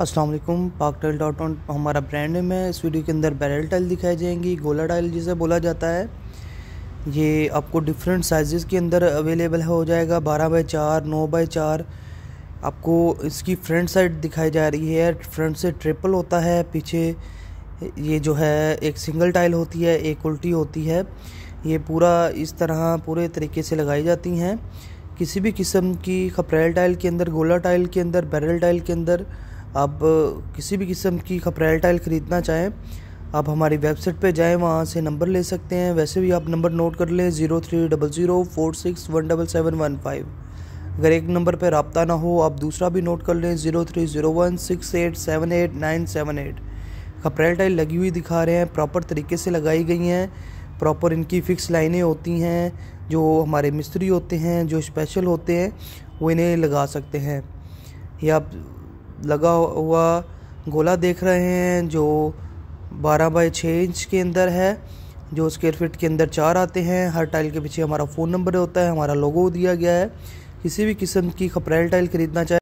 Aslam Pak tile dot on हमारा brand name है इस वीडियो के अंदर बैरल टाइल दिखाई जाएंगी गोला टाइल जिसे बोला जाता है ये आपको डिफरेंट साइज़ के अंदर अवेलेबल हो जाएगा बारह बाई चार नौ बाई चार आपको इसकी फ्रंट साइड दिखाई जा रही है फ्रंट से ट्रिपल होता है पीछे ये जो है एक सिंगल टाइल होती है एक उल्टी होती है ये पूरा इस तरह पूरे तरीके से लगाई जाती हैं किसी भी किस्म की खपरेल टाइल के अंदर गोला टाइल के अंदर बैरल टाइल के अंदर आप किसी भी किस्म की खपरेल टाइल ख़रीदना चाहें आप हमारी वेबसाइट पे जाएं वहाँ से नंबर ले सकते हैं वैसे भी आप नंबर नोट कर लें zero three double zero four six one double seven one five अगर एक नंबर पर रबता ना हो आप दूसरा भी नोट कर लें zero three zero one six eight seven eight nine seven eight खपरेल टाइल लगी हुई दिखा रहे हैं प्रॉपर तरीके से लगाई गई हैं प्रॉपर इनकी फ़िक्स लाइनें होती हैं जो हमारे मिस्त्री होते हैं जो स्पेशल होते हैं वो इन्हें लगा सकते हैं या आप लगा हुआ गोला देख रहे हैं जो 12 बाई छः इंच के अंदर है जो स्क्वेयर फिट के अंदर चार आते हैं हर टाइल के पीछे हमारा फ़ोन नंबर होता है हमारा लोगो दिया गया है किसी भी किस्म की खपरेल टाइल खरीदना चाहे